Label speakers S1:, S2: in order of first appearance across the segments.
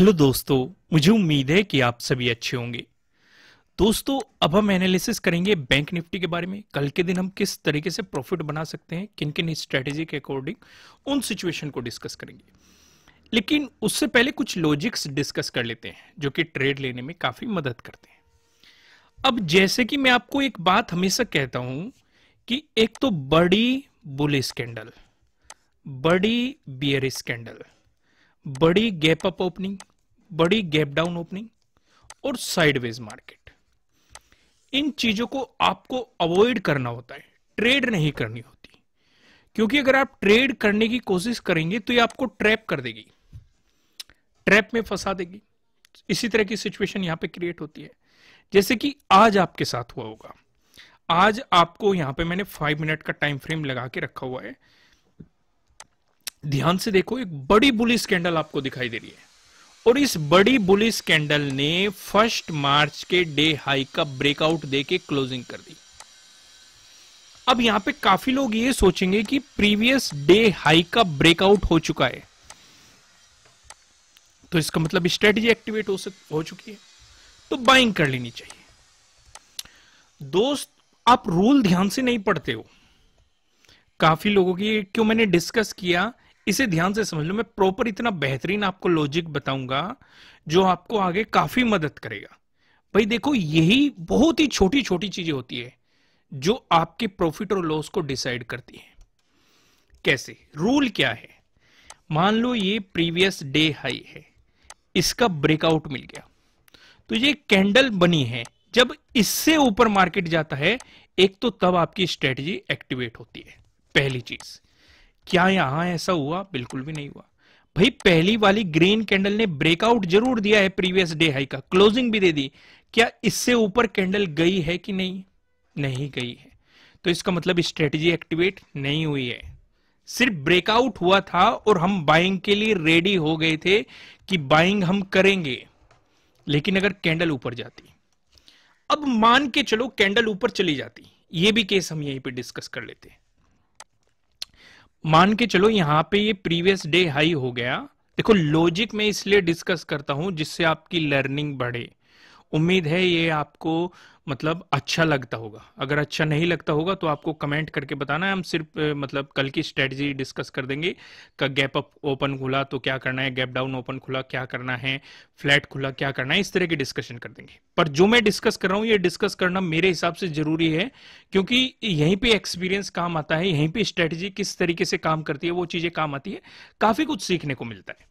S1: hello दोस्तों मुझे उम्मीद है कि आप सभी अच्छे होंगे दोस्तों अब हम एनालिसिस करेंगे बैंक निफ्टी के बारे में कल के दिन हम किस तरीके से प्रॉफिट बना सकते हैं किन किन स्ट्रेटेजी के अकॉर्डिंग उन सिचुएशन को डिस्कस करेंगे लेकिन उससे पहले कुछ लॉजिक्स डिस्कस कर लेते हैं जो कि ट्रेड लेने में काफ़ी मदद करते हैं अब जैसे कि मैं आपको एक बात हमेशा कहता हूं कि एक तो बड़ी बुल स्कैंडल बड़ी बियर स्कैंडल बड़ी गैप अप ओपनिंग बड़ी गैप डाउन ओपनिंग और साइडवेज मार्केट इन चीजों को आपको अवॉइड करना होता है ट्रेड नहीं करनी होती क्योंकि अगर आप ट्रेड करने की कोशिश करेंगे तो ये आपको ट्रैप कर देगी ट्रैप में फंसा देगी इसी तरह की सिचुएशन यहां पे क्रिएट होती है जैसे कि आज आपके साथ हुआ होगा आज आपको यहां पे मैंने फाइव मिनट का टाइम फ्रेम लगा के रखा हुआ है ध्यान से देखो एक बड़ी बुलिस कैंडल आपको दिखाई दे रही है और इस बड़ी बुलिस कैंडल ने फर्स्ट मार्च के डे हाई का ब्रेकआउट देके क्लोजिंग कर दी अब यहां पे काफी लोग ये सोचेंगे कि प्रीवियस डे हाई का ब्रेकआउट हो चुका है तो इसका मतलब स्ट्रेटजी एक्टिवेट हो सक हो चुकी है तो बाइंग कर लेनी चाहिए दोस्त आप रूल ध्यान से नहीं पढ़ते हो काफी लोगों की क्यों मैंने डिस्कस किया इसे ध्यान से समझ लो मैं प्रॉपर इतना बेहतरीन आपको लॉजिक बताऊंगा जो आपको आगे काफी मदद करेगा भाई देखो यही बहुत ही छोटी छोटी चीजें होती है जो आपके प्रॉफिट और लॉस को डिसाइड करती है कैसे रूल क्या है मान लो ये प्रीवियस डे हाई है इसका ब्रेकआउट मिल गया तो ये कैंडल बनी है जब इससे ऊपर मार्केट जाता है एक तो तब आपकी स्ट्रेटजी एक्टिवेट होती है पहली चीज क्या यहां ऐसा हुआ बिल्कुल भी नहीं हुआ भाई पहली वाली ग्रीन कैंडल ने ब्रेकआउट जरूर दिया है प्रीवियस डे हाई का क्लोजिंग भी दे दी क्या इससे ऊपर कैंडल गई है कि नहीं नहीं गई है तो इसका मतलब स्ट्रेटेजी एक्टिवेट नहीं हुई है सिर्फ ब्रेकआउट हुआ था और हम बाइंग के लिए रेडी हो गए थे कि बाइंग हम करेंगे लेकिन अगर कैंडल ऊपर जाती अब मान के चलो कैंडल ऊपर चली जाती ये भी केस हम यहीं पे डिस्कस कर लेते हैं मान के चलो यहाँ पे ये प्रीवियस डे हाई हो गया देखो लॉजिक में इसलिए डिस्कस करता हूं जिससे आपकी लर्निंग बढ़े उम्मीद है ये आपको मतलब अच्छा लगता होगा अगर अच्छा नहीं लगता होगा तो आपको कमेंट करके बताना है हम सिर्फ मतलब कल की स्ट्रेटजी डिस्कस कर देंगे का गैप अप ओपन खुला तो क्या करना है गैप डाउन ओपन खुला क्या करना है फ्लैट खुला क्या करना है इस तरह की डिस्कशन कर देंगे पर जो मैं डिस्कस कर रहा हूँ ये डिस्कस करना मेरे हिसाब से जरूरी है क्योंकि यहीं पर एक्सपीरियंस काम आता है यहीं पर स्ट्रेटजी किस तरीके से काम करती है वो चीजें काम आती है काफी कुछ सीखने को मिलता है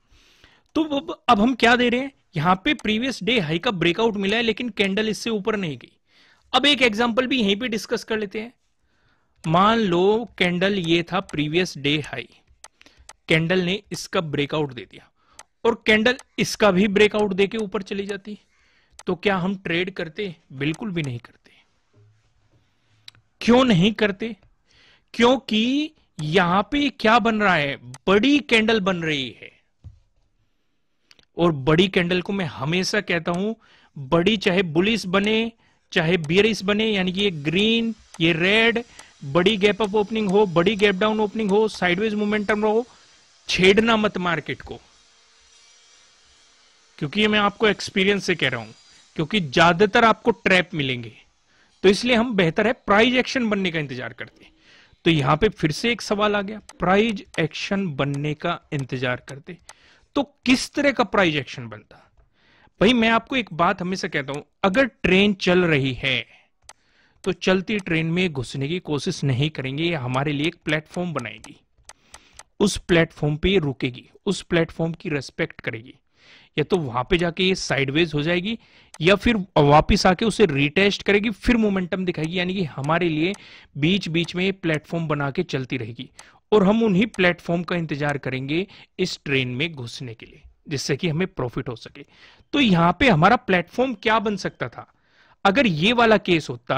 S1: तो अब हम क्या दे रहे हैं यहां पे प्रीवियस डे हाई का ब्रेकआउट मिला है लेकिन कैंडल इससे ऊपर नहीं गई अब एक एग्जांपल भी यहीं पे डिस्कस कर लेते हैं मान लो कैंडल ये था प्रीवियस डे हाई कैंडल ने इसका ब्रेकआउट दे दिया और कैंडल इसका भी ब्रेकआउट देके ऊपर चली जाती तो क्या हम ट्रेड करते बिल्कुल भी नहीं करते क्यों नहीं करते क्योंकि यहां पे क्या बन रहा है बड़ी कैंडल बन रही है और बड़ी कैंडल को मैं हमेशा कहता हूं बड़ी चाहे बुलिस बने चाहे बियरिस बने यानी कि ये ग्रीन ये रेड बड़ी गैप अप ओपनिंग हो बड़ी गैप डाउन ओपनिंग हो साइडवेज मोमेंटम रहो छेड़ना मत मार्केट को क्योंकि ये मैं आपको एक्सपीरियंस से कह रहा हूं क्योंकि ज्यादातर आपको ट्रैप मिलेंगे तो इसलिए हम बेहतर है प्राइज एक्शन बनने का इंतजार करते हैं तो यहां पे फिर से एक सवाल आ गया प्राइज एक्शन बनने का इंतजार करते हैं तो किस तरह का प्राइज एक्शन बनता भाई मैं आपको एक बात हमेशा कहता हूं अगर ट्रेन चल रही है तो चलती ट्रेन में घुसने की कोशिश नहीं करेंगे ये हमारे लिए एक प्लेटफॉर्म बनाएगी उस प्लेटफॉर्म पे रुकेगी उस प्लेटफॉर्म की रेस्पेक्ट करेगी या तो वहां पे जाके ये साइडवेज हो जाएगी या फिर वापस आके उसे रिटेस्ट करेगी फिर मोमेंटम दिखाएगी यानी कि हमारे लिए बीच बीच में प्लेटफॉर्म बना के चलती रहेगी और हम उन्हीं प्लेटफॉर्म का इंतजार करेंगे इस ट्रेन में घुसने के लिए जिससे कि हमें प्रॉफिट हो सके तो यहां पे हमारा प्लेटफॉर्म क्या बन सकता था अगर ये वाला केस होता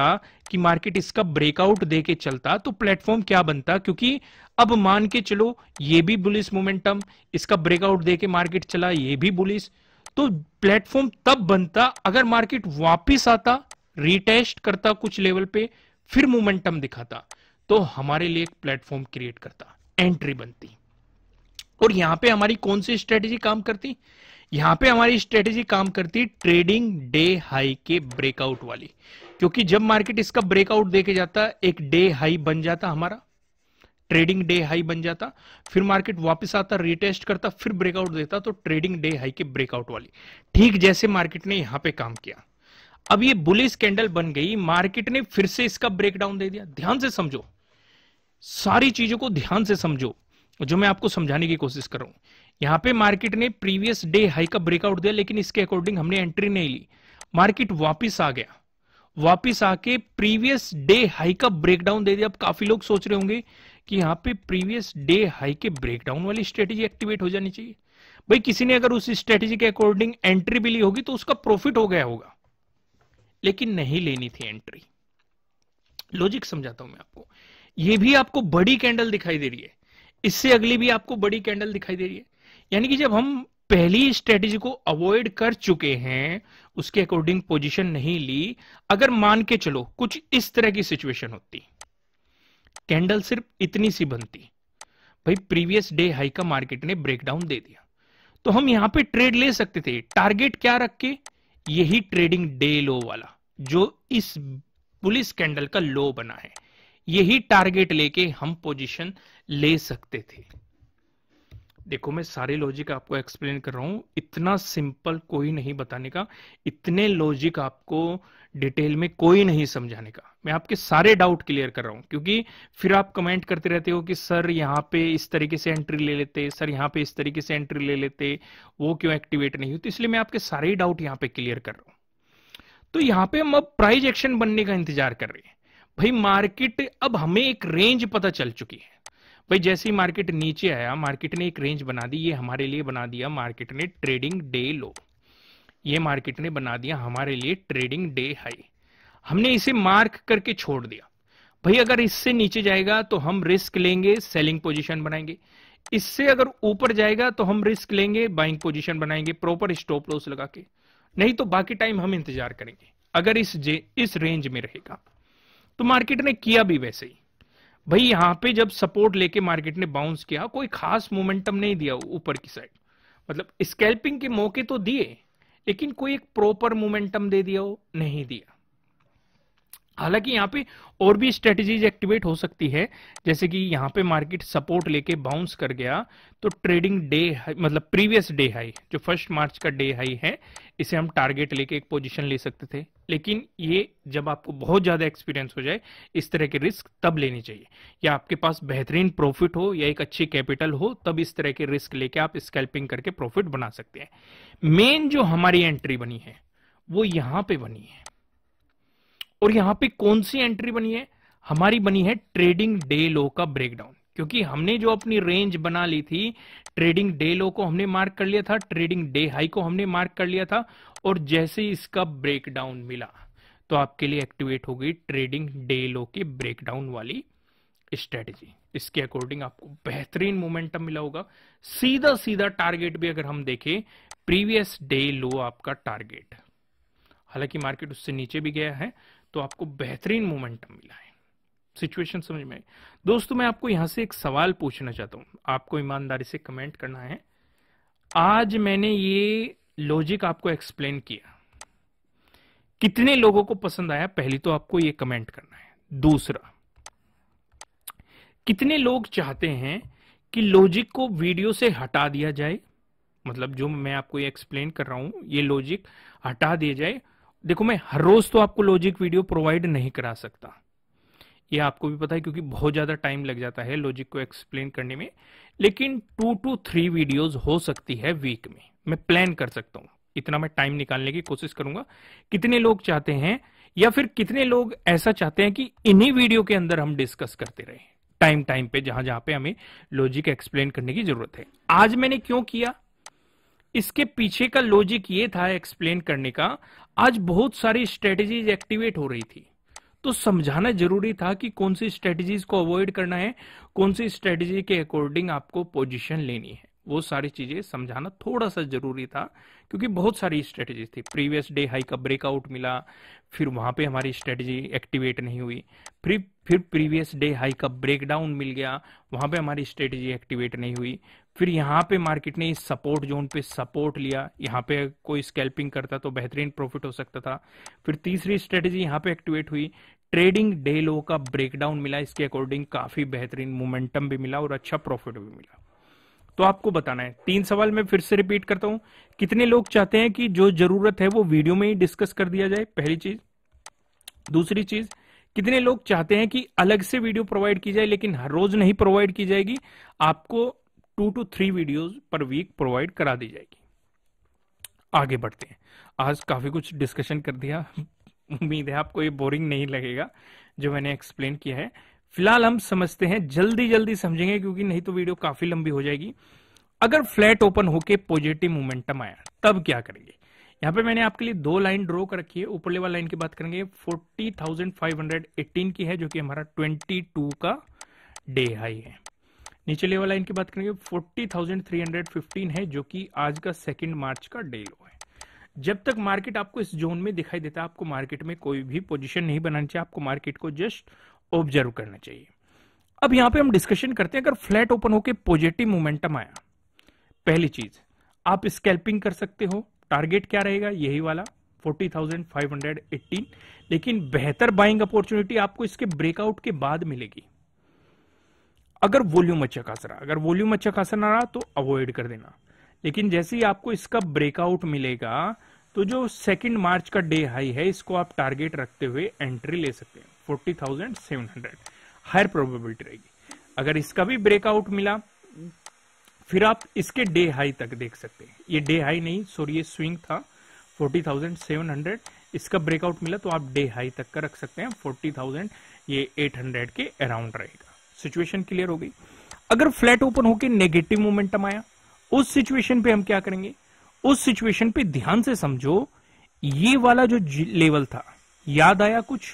S1: कि मार्केट इसका ब्रेकआउट दे के चलता तो प्लेटफॉर्म क्या बनता क्योंकि अब मान के चलो ये भी बुलिस मोमेंटम इसका ब्रेकआउट दे के मार्केट चला ये भी बुलिस तो प्लेटफॉर्म तब बनता अगर मार्केट वापिस आता रिटेस्ट करता कुछ लेवल पे फिर मोमेंटम दिखाता तो हमारे लिए एक प्लेटफॉर्म क्रिएट करता एंट्री बनती और यहां पे हमारी कौन सी स्ट्रेटेजी काम करती यहां पे हमारी स्ट्रेटेजी काम करती ट्रेडिंग डे हाई के ब्रेकआउट वाली क्योंकि जब मार्केट इसका ब्रेकआउट देके जाता एक डे हाई बन जाता हमारा ट्रेडिंग डे हाई बन जाता फिर मार्केट वापस आता रिटेस्ट करता फिर ब्रेकआउट देता तो ट्रेडिंग डे हाई के ब्रेकआउट वाली ठीक जैसे मार्केट ने यहां पे काम किया अब ये बुलिस कैंडल बन गई मार्केट ने फिर से इसका ब्रेकडाउन दे दिया ध्यान से समझो सारी चीजों को ध्यान से समझो जो मैं आपको समझाने की कोशिश कर रहा हूं यहां पे मार्केट ने प्रीवियस डे हाई का ब्रेकआउट दिया लेकिन इसके अकॉर्डिंग हमने एंट्री नहीं ली मार्केट वापिस आ गया वापिस आके प्रीवियस डे हाई का ब्रेकडाउन दे दिया अब काफी लोग सोच रहे होंगे कि यहां पे प्रीवियस डे हाई के ब्रेकडाउन वाली स्ट्रेटेजी एक्टिवेट हो जानी चाहिए भाई किसी ने अगर उस स्ट्रेटेजी के अकॉर्डिंग एंट्री भी ली होगी तो उसका प्रॉफिट हो गया होगा लेकिन नहीं लेनी थी एंट्री लॉजिक समझाता हूं मैं आपको ये भी आपको बड़ी कैंडल दिखाई दे रही है इससे अगली भी आपको बड़ी कैंडल दिखाई दे रही है यानी कि जब हम पहली स्ट्रेटेजी को अवॉइड कर चुके हैं उसके अकॉर्डिंग पोजीशन नहीं ली अगर मान के चलो कुछ इस तरह की सिचुएशन होती कैंडल सिर्फ इतनी सी बनती भाई प्रीवियस डे हाई का मार्केट ने ब्रेकडाउन दे दिया तो हम यहां पे ट्रेड ले सकते थे टारगेट क्या रख के यही ट्रेडिंग डे लो वाला जो इस पुलिस कैंडल का लो बना है यही टारगेट लेके हम पोजीशन ले सकते थे देखो मैं सारे लॉजिक आपको एक्सप्लेन कर रहा हूं इतना सिंपल कोई नहीं बताने का इतने लॉजिक आपको डिटेल में कोई नहीं समझाने का मैं आपके सारे डाउट क्लियर कर रहा हूं क्योंकि फिर आप कमेंट करते रहते हो कि सर यहाँ पे इस तरीके से एंट्री ले लेते सर यहाँ पे इस तरीके से एंट्री ले लेते वो क्यों एक्टिवेट नहीं होती तो इसलिए मैं आपके सारे डाउट यहाँ पे क्लियर कर रहा हूं तो यहाँ पे हम अब प्राइज एक्शन बनने का इंतजार कर रहे हैं भाई मार्केट अब हमें एक रेंज पता चल चुकी है भाई जैसे ही मार्केट नीचे आया मार्केट ने एक रेंज बना दी ये हमारे लिए बना दिया मार्केट ने ट्रेडिंग डे लो ये मार्केट ने बना दिया हमारे लिए ट्रेडिंग डे हाई हमने इसे मार्क करके छोड़ दिया भाई अगर इससे नीचे जाएगा तो हम रिस्क लेंगे सेलिंग पोजिशन बनाएंगे इससे अगर ऊपर जाएगा तो हम रिस्क लेंगे बाइंग पोजिशन बनाएंगे प्रॉपर स्टॉप लॉस लगा के नहीं तो बाकी टाइम हम इंतजार करेंगे अगर इस जे इस रेंज में रहेगा तो मार्केट ने किया भी वैसे ही भाई यहां पे जब सपोर्ट लेके मार्केट ने बाउंस किया कोई खास मोमेंटम नहीं दिया ऊपर की साइड मतलब स्कैल्पिंग के मौके तो दिए लेकिन कोई एक प्रॉपर मोमेंटम दे दिया हो नहीं दिया हालांकि यहाँ पे और भी स्ट्रेटजीज एक्टिवेट हो सकती है जैसे कि यहाँ पे मार्केट सपोर्ट लेके बाउंस कर गया तो ट्रेडिंग डे मतलब प्रीवियस डे हाई जो फर्स्ट मार्च का डे हाई है इसे हम टारगेट लेके एक पोजीशन ले सकते थे लेकिन ये जब आपको बहुत ज़्यादा एक्सपीरियंस हो जाए इस तरह के रिस्क तब लेनी चाहिए या आपके पास बेहतरीन प्रॉफिट हो या एक अच्छी कैपिटल हो तब इस तरह के रिस्क लेके आप स्कैल्पिंग करके प्रॉफिट बना सकते हैं मेन जो हमारी एंट्री बनी है वो यहाँ पे बनी है और यहां पे कौन सी एंट्री बनी है हमारी बनी है ट्रेडिंग डे लो का ब्रेकडाउन क्योंकि हमने जो अपनी रेंज बना ली थी ट्रेडिंग डे लो को हमने मार्क कर लिया था ट्रेडिंग डे हाई को हमने मार्क कर लिया था और जैसे ही इसका ब्रेकडाउन मिला तो आपके लिए एक्टिवेट हो गई ट्रेडिंग डे लो के ब्रेकडाउन वाली स्ट्रेटेजी इसके अकॉर्डिंग आपको बेहतरीन मोमेंटम मिला होगा सीधा सीधा टारगेट भी अगर हम देखें प्रीवियस डे लो आपका टारगेट हालांकि मार्केट उससे नीचे भी गया है तो आपको बेहतरीन मोमेंटम मिला है सिचुएशन समझ में आई दोस्तों मैं आपको यहां से एक सवाल पूछना चाहता हूं आपको ईमानदारी से कमेंट करना है आज मैंने ये लॉजिक आपको एक्सप्लेन किया कितने लोगों को पसंद आया पहली तो आपको ये कमेंट करना है दूसरा कितने लोग चाहते हैं कि लॉजिक को वीडियो से हटा दिया जाए मतलब जो मैं आपको ये एक्सप्लेन कर रहा हूं ये लॉजिक हटा दिया जाए देखो मैं हर रोज तो आपको लॉजिक वीडियो प्रोवाइड नहीं करा सकता ये आपको भी पता है क्योंकि बहुत ज़्यादा टाइम लग जाता है लॉजिक को एक्सप्लेन करने में लेकिन टू टू थ्री वीडियोस हो सकती है वीक में मैं प्लान कर सकता हूं इतना मैं टाइम निकालने की कोशिश करूंगा कितने लोग चाहते हैं या फिर कितने लोग ऐसा चाहते हैं कि इन्हीं वीडियो के अंदर हम डिस्कस करते रहे टाइम टाइम पे जहां जहां पे हमें लॉजिक एक्सप्लेन करने की जरूरत है आज मैंने क्यों किया इसके पीछे का लॉजिक ये था एक्सप्लेन करने का आज बहुत सारी स्ट्रेटेजीज एक्टिवेट हो रही थी तो समझाना जरूरी था कि कौन सी स्ट्रेटेजीज को अवॉइड करना है कौन सी स्ट्रेटेजी के अकॉर्डिंग आपको पोजीशन लेनी है वो सारी चीजें समझाना थोड़ा सा जरूरी था क्योंकि बहुत सारी स्ट्रेटेजी थी प्रीवियस डे हाई का ब्रेकआउट मिला फिर वहां पे हमारी स्ट्रेटेजी एक्टिवेट नहीं हुई फिर फिर प्रीवियस डे हाई का ब्रेकडाउन मिल गया वहां पे हमारी स्ट्रेटेजी एक्टिवेट नहीं हुई फिर यहाँ पे मार्केट ने इस सपोर्ट जोन पे सपोर्ट लिया यहाँ पे कोई स्कैल्पिंग करता तो बेहतरीन प्रॉफिट हो सकता था फिर तीसरी स्ट्रेटेजी यहाँ पे एक्टिवेट हुई ट्रेडिंग डे लो का ब्रेकडाउन मिला इसके अकॉर्डिंग काफी बेहतरीन मोमेंटम भी मिला और अच्छा प्रॉफिट भी मिला तो आपको बताना है तीन सवाल मैं फिर से रिपीट करता हूं कितने लोग चाहते हैं कि जो जरूरत है वो वीडियो में ही डिस्कस कर दिया जाए पहली चीज दूसरी चीज कितने लोग चाहते हैं कि अलग से वीडियो प्रोवाइड की जाए लेकिन हर रोज नहीं प्रोवाइड की जाएगी आपको टू टू थ्री वीडियोस पर वीक प्रोवाइड करा दी जाएगी आगे बढ़ते हैं आज काफ़ी कुछ डिस्कशन कर दिया उम्मीद है आपको ये बोरिंग नहीं लगेगा जो मैंने एक्सप्लेन किया है फिलहाल हम समझते हैं जल्दी जल्दी समझेंगे क्योंकि नहीं तो वीडियो काफ़ी लंबी हो जाएगी अगर फ्लैट ओपन होके पॉजिटिव मोमेंटम आया तब क्या करेंगे यहां पे मैंने आपके लिए दो लाइन ड्रॉ कर रखी है ऊपर लेवल लाइन की बात करेंगे 40,518 की है जो कि हमारा 22 का डे हाई है नीचे वाला इनकी बात करेंगे 40,315 है जो कि आज का सेकेंड मार्च का डे लो है जब तक मार्केट आपको इस जोन में दिखाई देता है आपको मार्केट में कोई भी पोजीशन नहीं बनानी चाहिए आपको मार्केट को जस्ट ऑब्जर्व करना चाहिए अब यहां पे हम डिस्कशन करते हैं अगर फ्लैट ओपन होकर पॉजिटिव मोमेंटम आया पहली चीज आप स्कैल्पिंग कर सकते हो टारगेट क्या रहेगा यही वाला 40,518 लेकिन बेहतर बाइंग अपॉर्चुनिटी आपको इसके ब्रेकआउट के बाद मिलेगी अगर वॉल्यूम अच्छा खासा रहा अगर वॉल्यूम अच्छा खासा ना रहा तो अवॉइड कर देना लेकिन जैसे ही आपको इसका ब्रेकआउट मिलेगा तो जो सेकेंड मार्च का डे हाई है इसको आप टारगेट रखते हुए एंट्री ले सकते हैं forty thousand seven hundred higher probability रहेगी अगर इसका भी ब्रेकआउट मिला फिर आप इसके डे हाई तक देख सकते हैं ये डे हाई नहीं सॉरी ये स्विंग था 40,700 इसका ब्रेकआउट मिला तो आप डे हाई तक का रख सकते हैं 40,000 ये 800 के अराउंड रहेगा सिचुएशन क्लियर हो गई अगर फ्लैट ओपन होकर नेगेटिव मोमेंटम आया उस सिचुएशन पे हम क्या करेंगे उस सिचुएशन पे ध्यान से समझो ये वाला जो लेवल था याद आया कुछ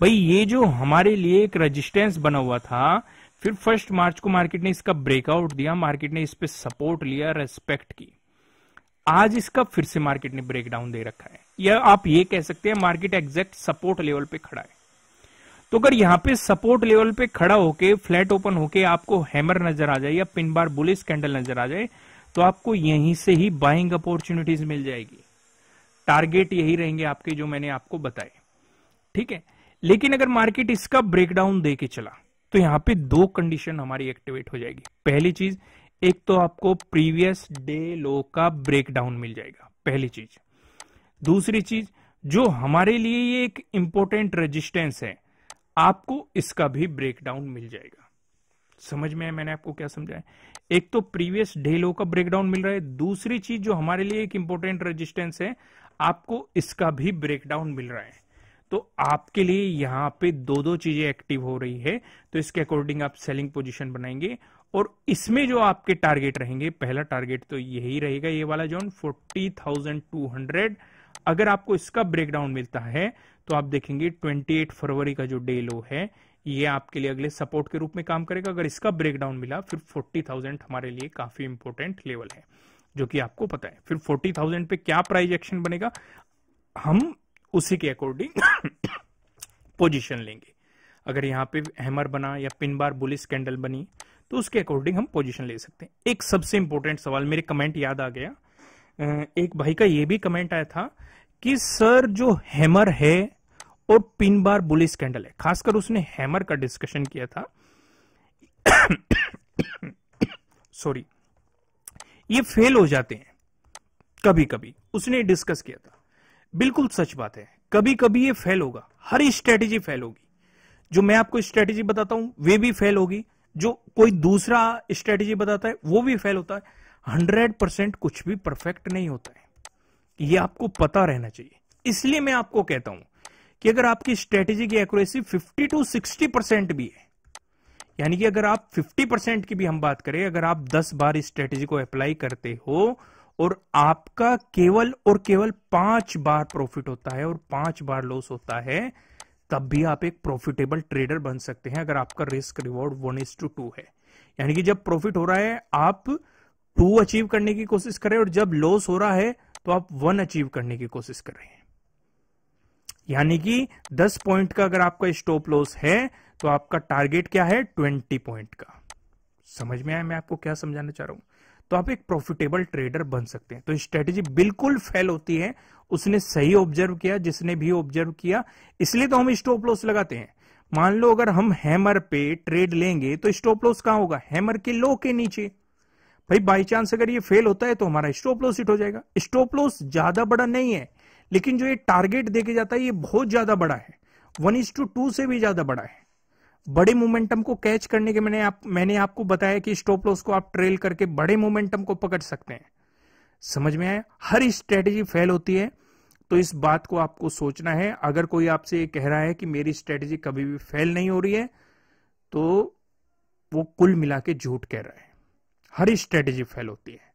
S1: भाई ये जो हमारे लिए एक रेजिस्टेंस बना हुआ था फिर फर्स्ट मार्च को मार्केट ने इसका ब्रेकआउट दिया मार्केट ने इस पर सपोर्ट लिया रेस्पेक्ट की आज इसका फिर से मार्केट ने ब्रेकडाउन दे रखा है या आप ये कह सकते हैं मार्केट एग्जैक्ट सपोर्ट लेवल पे खड़ा है तो अगर यहाँ पे सपोर्ट लेवल पे खड़ा होके फ्लैट ओपन होके आपको हैमर नजर आ जाए या पिन बार बुलिस कैंडल नजर आ जाए तो आपको यहीं से ही बाइंग अपॉर्चुनिटीज मिल जाएगी टारगेट यही रहेंगे आपके जो मैंने आपको बताए ठीक है लेकिन अगर मार्केट इसका ब्रेकडाउन दे के चला तो यहाँ पे दो कंडीशन हमारी एक्टिवेट हो जाएगी पहली चीज एक तो आपको प्रीवियस डे लो का ब्रेकडाउन मिल जाएगा पहली चीज दूसरी चीज जो हमारे लिए ये एक इंपॉर्टेंट रेजिस्टेंस है आपको इसका भी ब्रेकडाउन मिल जाएगा समझ में है मैंने आपको क्या समझाया एक तो प्रीवियस लो का ब्रेकडाउन मिल रहा है दूसरी चीज जो हमारे लिए एक इंपॉर्टेंट रेजिस्टेंस है आपको इसका भी ब्रेकडाउन मिल रहा है तो आपके लिए यहां पे दो दो चीजें एक्टिव हो रही है तो इसके अकॉर्डिंग आप सेलिंग पोजिशन बनाएंगे और इसमें जो आपके टारगेट रहेंगे पहला टारगेट तो यही रहेगा ये वाला zone forty thousand two hundred अगर आपको इसका ब्रेकडाउन मिलता है तो आप देखेंगे 28 फरवरी का जो डे लो है ये आपके लिए अगले सपोर्ट के रूप में काम करेगा अगर इसका ब्रेकडाउन मिला फिर 40,000 हमारे लिए काफी इंपॉर्टेंट लेवल है जो कि आपको पता है फिर 40,000 पे क्या प्राइस एक्शन बनेगा हम उसी के अकॉर्डिंग पोजिशन लेंगे अगर यहाँ पे हैमर बना या पिन बार बुलिस कैंडल बनी तो उसके अकॉर्डिंग हम पोजिशन ले सकते हैं एक सबसे इंपॉर्टेंट सवाल मेरे कमेंट याद आ गया एक भाई का ये भी कमेंट आया था कि सर जो हैमर है और पिन बार बुली स्कैंडल है खासकर उसने हैमर का डिस्कशन किया था सॉरी ये फेल हो जाते हैं कभी कभी उसने डिस्कस किया था बिल्कुल सच बात है कभी कभी ये फेल होगा हर स्ट्रेटेजी फेल होगी जो मैं आपको स्ट्रेटेजी बताता हूं वे भी फेल होगी जो कोई दूसरा स्ट्रेटेजी बताता है वो भी फेल होता है हंड्रेड परसेंट कुछ भी परफेक्ट नहीं होता है ये आपको पता रहना चाहिए इसलिए मैं आपको कहता हूं कि अगर आपकी स्ट्रेटेजी की एक्यूरेसी 50 टू 60 परसेंट भी है यानी कि अगर आप 50 परसेंट की भी हम बात करें अगर आप 10 बार इस स्ट्रेटेजी को अप्लाई करते हो और आपका केवल और केवल पांच बार प्रॉफिट होता है और पांच बार लॉस होता है तब भी आप एक प्रॉफिटेबल ट्रेडर बन सकते हैं अगर आपका risk reward one is to two है यानी कि जब प्रॉफिट हो रहा है आप टू अचीव करने की कोशिश करें और जब लॉस हो रहा है तो आप वन अचीव करने की कोशिश कर रहे हैं यानी कि 10 पॉइंट का अगर आपका स्टॉप लॉस है तो आपका टारगेट क्या है 20 पॉइंट का समझ में आया मैं आपको क्या समझाना चाह रहा हूं तो आप एक प्रॉफिटेबल ट्रेडर बन सकते हैं तो स्ट्रेटेजी बिल्कुल फेल होती है उसने सही ऑब्जर्व किया जिसने भी ऑब्जर्व किया इसलिए तो हम स्टॉप लॉस लगाते हैं मान लो अगर हम हैमर पे ट्रेड लेंगे तो स्टॉप लॉस कहां होगा हैमर के लो के नीचे भाई बाई चांस अगर ये फेल होता है तो हमारा स्टॉप लॉस हिट हो जाएगा स्टॉप लॉस ज्यादा बड़ा नहीं है लेकिन जो ये टारगेट देखे जाता है ये बहुत ज्यादा बड़ा है वन इज टू टू से भी ज्यादा बड़ा है बड़े मोमेंटम को कैच करने के मैंने आप मैंने आपको बताया कि स्टॉप लॉस को आप ट्रेल करके बड़े मोमेंटम को पकड़ सकते हैं समझ में आया हर स्ट्रेटेजी फेल होती है तो इस बात को आपको सोचना है अगर कोई आपसे ये कह रहा है कि मेरी स्ट्रेटेजी कभी भी फेल नहीं हो रही है तो वो कुल मिला के झूठ कह रहा है हर स्ट्रेटेजी फेल होती है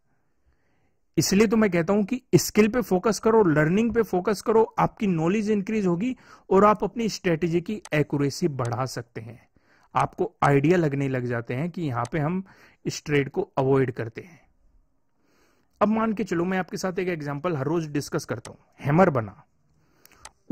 S1: इसलिए तो मैं कहता हूं कि स्किल पे फोकस करो लर्निंग पे फोकस करो आपकी नॉलेज इंक्रीज होगी और आप अपनी स्ट्रेटेजी की एक्यूरेसी बढ़ा सकते हैं आपको आइडिया लगने लग जाते हैं कि यहां पे हम इस ट्रेड को अवॉइड करते हैं अब मान के चलो मैं आपके साथ एक एग्जाम्पल हर रोज डिस्कस करता हूं हैमर बना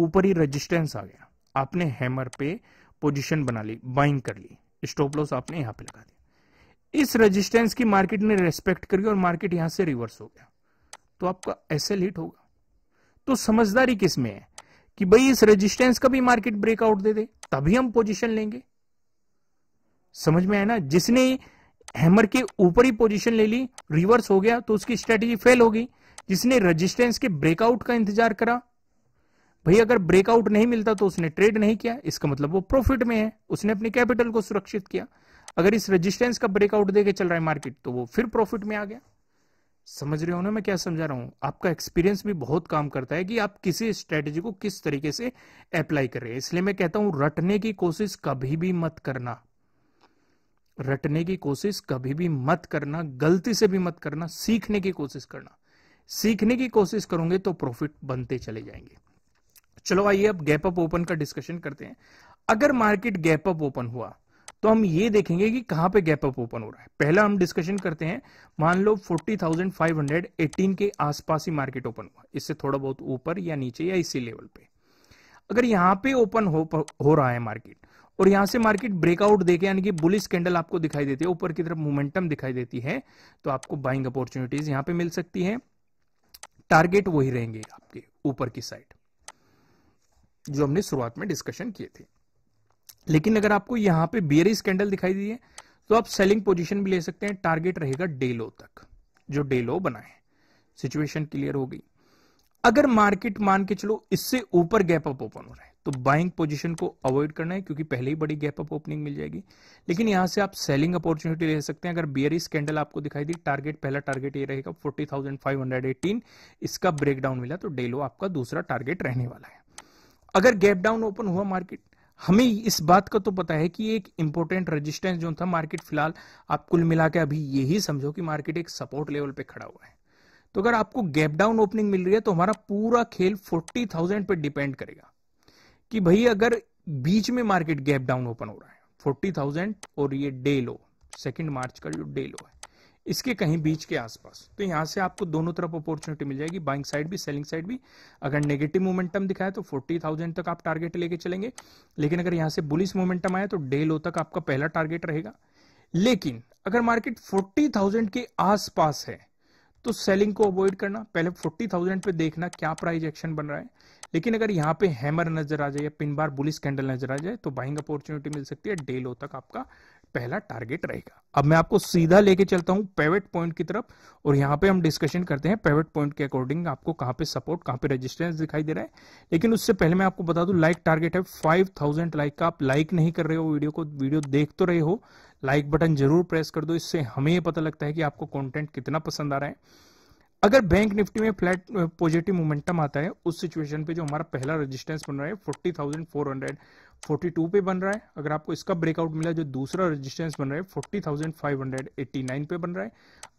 S1: ऊपर ही रजिस्टेंस आ गया आपने हैमर पे पोजीशन बना ली बाइंग कर ली स्टॉप लॉस आपने यहां पे लगा दिया इस रेजिस्टेंस की मार्केट ने रेस्पेक्ट करी और मार्केट यहां से रिवर्स हो गया तो आपका ऐसे हिट होगा तो समझदारी किसमें है कि भाई इस रेजिस्टेंस का भी मार्केट ब्रेकआउट दे दे तभी हम पोजिशन लेंगे समझ में आए ना जिसने हैमर के ऊपर ही पोजीशन ले ली रिवर्स हो गया तो उसकी स्ट्रेटेजी फेल हो गई जिसने रेजिस्टेंस के ब्रेकआउट का इंतजार करा भाई अगर ब्रेकआउट नहीं मिलता तो उसने ट्रेड नहीं किया इसका मतलब वो प्रॉफिट में है उसने अपने कैपिटल को सुरक्षित किया अगर इस रेजिस्टेंस का ब्रेकआउट देके चल रहा है मार्केट तो वो फिर प्रॉफिट में आ गया समझ रहे हो ना मैं क्या समझा रहा हूँ आपका एक्सपीरियंस भी बहुत काम करता है कि आप किसी स्ट्रेटेजी को किस तरीके से अप्लाई कर रहे हैं इसलिए मैं कहता हूं रटने की कोशिश कभी भी मत करना रटने की कोशिश कभी भी मत करना गलती से भी मत करना सीखने की कोशिश करना सीखने की कोशिश करोगे तो प्रॉफिट बनते चले जाएंगे चलो आइए अब गैप अप ओपन का डिस्कशन करते हैं अगर मार्केट गैप अप ओपन हुआ तो हम ये देखेंगे कि कहां पे गैप अप ओपन हो रहा है पहला हम डिस्कशन करते हैं मान लो 40,518 के आसपास ही मार्केट ओपन हुआ इससे थोड़ा बहुत ऊपर या नीचे या इसी लेवल पे अगर यहां पे ओपन हो, हो रहा है मार्केट और यहां से मार्केट ब्रेकआउट देके यानी कि बुलिस कैंडल आपको दिखाई देती है ऊपर की तरफ मोमेंटम दिखाई देती है तो आपको बाइंग अपॉर्चुनिटीज यहां पर मिल सकती है टारगेट वही रहेंगे आपके ऊपर की साइड जो हमने शुरुआत में डिस्कशन किए थे लेकिन अगर आपको यहां पे बियरिस कैंडल दिखाई दी है तो आप सेलिंग पोजीशन भी ले सकते हैं टारगेट रहेगा डे लो तक जो डे लो बना है सिचुएशन क्लियर हो गई अगर मार्केट मान के चलो इससे ऊपर गैप अप ओपन हो रहा है तो बाइंग पोजीशन को अवॉइड करना है क्योंकि पहले ही बड़ी गैप अप ओपनिंग मिल जाएगी लेकिन यहां से आप सेलिंग अपॉर्चुनिटी ले सकते हैं अगर बियरिस कैंडल आपको दिखाई दी टारगेट पहला टारगेट ये रहेगा एटीन इसका ब्रेकडाउन मिला तो डेलो आपका दूसरा टारगेट रहने वाला है अगर गैप डाउन ओपन हुआ मार्केट हमें इस बात का तो पता है कि एक इंपॉर्टेंट रेजिस्टेंस जो था मार्केट फिलहाल आप कुल मिला के अभी यही समझो कि मार्केट एक सपोर्ट लेवल पे खड़ा हुआ है तो अगर आपको गैप डाउन ओपनिंग मिल रही है तो हमारा पूरा खेल 40,000 पे डिपेंड करेगा कि भाई अगर बीच में मार्केट गैप डाउन ओपन हो रहा है 40,000 और ये डे लो सेकेंड मार्च का जो डे लो है इसके कहीं बीच के आसपास तो यहां से आपको दोनों तरफ अपॉर्चुनिटी मिल जाएगी बाइंग साइड भी सेलिंग साइड भी अगर नेगेटिव मोमेंटम दिखाया तो 40,000 तक आप टारगेट लेके चलेंगे लेकिन अगर यहां से बुलिस मोमेंटम आया तो डे लो तक आपका पहला टारगेट रहेगा लेकिन अगर मार्केट 40,000 के आसपास है तो सेलिंग को अवॉइड करना पहले फोर्टी थाउजेंड देखना क्या प्राइज एक्शन बन रहा है लेकिन अगर यहां पे हैमर नजर आ जाए या पिन बार बुलिस कैंडल नजर आ जाए तो बाइंग अपॉर्चुनिटी मिल सकती है डे लो तक आपका पहला टारगेट रहेगा अब मैं आपको सीधा लेके चलता हूं पेवेट पॉइंट की तरफ और यहां पे हम डिस्कशन करते हैं पेवेट पॉइंट के अकॉर्डिंग आपको कहां पे सपोर्ट कहां पे रेजिस्टेंस दिखाई दे रहा है लेकिन उससे पहले मैं आपको बता दूं लाइक टारगेट है 5000 लाइक का आप लाइक नहीं कर रहे हो वीडियो को वीडियो देख तो रहे हो लाइक बटन जरूर प्रेस कर दो इससे हमें पता लगता है कि आपको कॉन्टेंट कितना पसंद आ रहा है अगर बैंक निफ्टी में फ्लैट पॉजिटिव मोमेंटम आता है उस सिचुएशन पे जो हमारा पहला रेजिस्टेंस बन रहा है forty thousand four hundred forty two पे बन रहा है अगर आपको इसका ब्रेकआउट मिला जो दूसरा रेजिस्टेंस बन रहा है forty thousand five hundred eighty nine पे बन रहा है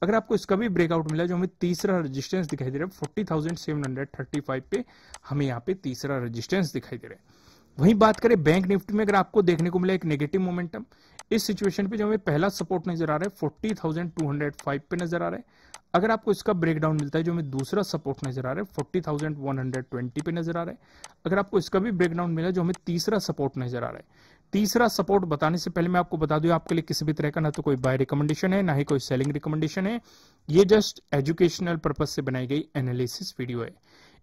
S1: अगर आपको इसका भी ब्रेकआउट मिला जो हमें तीसरा रेजिस्टेंस दिखाई दे रहा है forty thousand seven hundred thirty five पे हमें यहाँ पे तीसरा रजिस्टेंस दिखाई दे रहा है वहीं बात करें बैंक निफ्टी में अगर आपको देखने को मिला एक नेगेटिव मोमेंटम इस सिचुएशन पे जो हमें पहला सपोर्ट नजर आ रहा है forty thousand two hundred five पे नजर आ रहा है अगर आपको इसका ब्रेकडाउन मिलता है जो हमें दूसरा सपोर्ट नजर आ रहा है forty thousand one hundred twenty पे नजर आ रहा है अगर आपको इसका भी ब्रेकडाउन मिला जो हमें तीसरा सपोर्ट नजर आ रहा है तीसरा सपोर्ट बताने से पहले मैं आपको बता दूं आपके लिए किसी भी तरह का ना तो कोई बाय रिकमेंडेशन है ना ही कोई सेलिंग रिकमेंडेशन है ये जस्ट एजुकेशनल पर्पज से बनाई गई एनालिसिस वीडियो है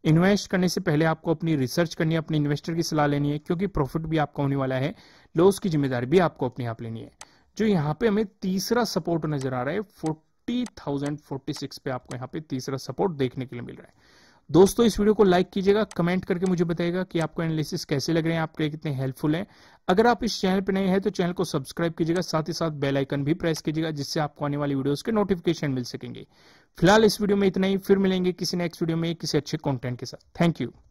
S1: इन्वेस्ट करने से पहले आपको अपनी रिसर्च करनी है अपने इन्वेस्टर की सलाह लेनी है क्योंकि प्रॉफिट भी आपका होने वाला है लॉस की जिम्मेदारी भी आपको अपने आप लेनी है जो यहाँ पे हमें तीसरा सपोर्ट नजर आ रहा है फोर्टी थाउजेंड फोर्टी सिक्स पे आपको यहाँ पे तीसरा सपोर्ट देखने के लिए मिल रहा है दोस्तों इस वीडियो को लाइक कीजिएगा कमेंट करके मुझे बताइएगा कि आपको एनालिसिस कैसे लग रहे हैं आपके कितने हेल्पफुल हैं अगर आप इस चैनल पर नए हैं तो चैनल को सब्सक्राइब कीजिएगा साथ ही साथ बेल आइकन भी प्रेस कीजिएगा जिससे आपको आने वाली वीडियोस के नोटिफिकेशन मिल सकेंगे फिलहाल इस वीडियो में इतना ही फिर मिलेंगे किसी नेक्स्ट वीडियो में किसी अच्छे कॉन्टेंट के साथ थैंक यू